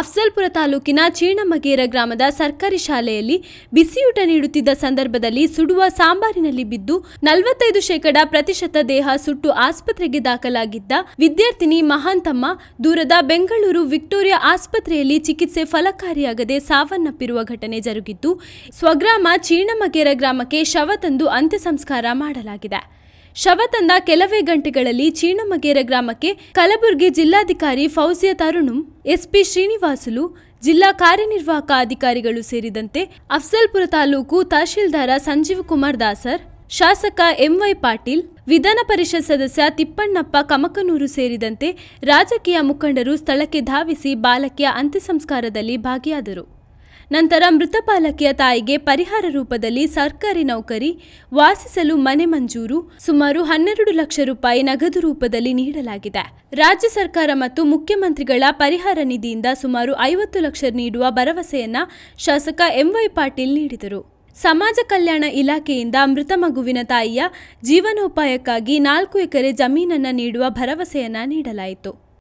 ಅಫ್ಸಲ್ಪುರ ತಾಲೂಕಿನ ಚೀಣಮಗೇರ ಗ್ರಾಮದ ಸರ್ಕಾರಿ ಶಾಲೆಯಲ್ಲಿ ಬಿಸಿಯೂಟ ನೀಡುತ್ತಿದ್ದ ಸಂದರ್ಭದಲ್ಲಿ ಸುಡುವ ಸಾಂಬಾರಿನಲ್ಲಿ ಬಿದ್ದು ನಲವತ್ತೈದು ಶೇಕಡಾ ಪ್ರತಿಶತ ದೇಹ ಸುಟ್ಟು ಆಸ್ಪತ್ರೆಗೆ ದಾಖಲಾಗಿದ್ದ ವಿದ್ಯಾರ್ಥಿನಿ ಮಹಾಂತಮ್ಮ ದೂರದ ಬೆಂಗಳೂರು ವಿಕ್ಟೋರಿಯಾ ಆಸ್ಪತ್ರೆಯಲ್ಲಿ ಚಿಕಿತ್ಸೆ ಫಲಕಾರಿಯಾಗದೆ ಸಾವನ್ನಪ್ಪಿರುವ ಘಟನೆ ಜರುಗಿದ್ದು ಸ್ವಗ್ರಾಮ ಚೀಣಮಗೇರ ಗ್ರಾಮಕ್ಕೆ ಶವ ತಂದು ಅಂತ್ಯ ಸಂಸ್ಕಾರ ಮಾಡಲಾಗಿದೆ ಶವ ತಂದ ಕೆಲವೇ ಗಂಟೆಗಳಲ್ಲಿ ಚೀಣಮಗೇರ ಗ್ರಾಮಕ್ಕೆ ಕಲಬುರಗಿ ಜಿಲ್ಲಾಧಿಕಾರಿ ಫೌಸಿಯ ತರುಣುಂ ಎಸ್ಪಿ ಶ್ರೀನಿವಾಸುಲು ಜಿಲ್ಲಾ ಕಾರ್ಯನಿರ್ವಾಹಕ ಅಧಿಕಾರಿಗಳು ಸೇರಿದಂತೆ ಅಫ್ಸಲ್ಪುರ ತಾಲೂಕು ತಹಶೀಲ್ದಾರ ಸಂಜೀವ್ ಕುಮಾರ್ ದಾಸರ್ ಶಾಸಕ ಎಂವೈ ಪಾಟೀಲ್ ವಿಧಾನ ಪರಿಷತ್ ಸದಸ್ಯ ತಿಪ್ಪಣ್ಣಪ್ಪ ಕಮಕನೂರು ಸೇರಿದಂತೆ ರಾಜಕೀಯ ಮುಖಂಡರು ಸ್ಥಳಕ್ಕೆ ಧಾವಿಸಿ ಬಾಲಕಿಯ ಅಂತ್ಯಸಂಸ್ಕಾರದಲ್ಲಿ ಭಾಗಿಯಾದರು ನಂತರ ಮೃತ ತಾಯಿಗೆ ಪರಿಹಾರ ರೂಪದಲ್ಲಿ ಸರ್ಕಾರಿ ನೌಕರಿ ವಾಸಿಸಲು ಮನೆ ಮಂಜೂರು ಸುಮಾರು ಹನ್ನೆರಡು ಲಕ್ಷ ರೂಪಾಯಿ ನಗದು ರೂಪದಲ್ಲಿ ನೀಡಲಾಗಿದೆ ರಾಜ್ಯ ಸರ್ಕಾರ ಮತ್ತು ಮುಖ್ಯಮಂತ್ರಿಗಳ ಪರಿಹಾರ ನಿಧಿಯಿಂದ ಸುಮಾರು ಐವತ್ತು ಲಕ್ಷ ನೀಡುವ ಭರವಸೆಯನ್ನ ಶಾಸಕ ಎಂವೈ ಪಾಟೀಲ್ ನೀಡಿದರು ಸಮಾಜ ಕಲ್ಯಾಣ ಇಲಾಖೆಯಿಂದ ಮೃತ ಮಗುವಿನ ತಾಯಿಯ ಜೀವನೋಪಾಯಕ್ಕಾಗಿ ನಾಲ್ಕು ಎಕರೆ ಜಮೀನನ್ನು ನೀಡುವ ಭರವಸೆಯನ್ನ ನೀಡಲಾಯಿತು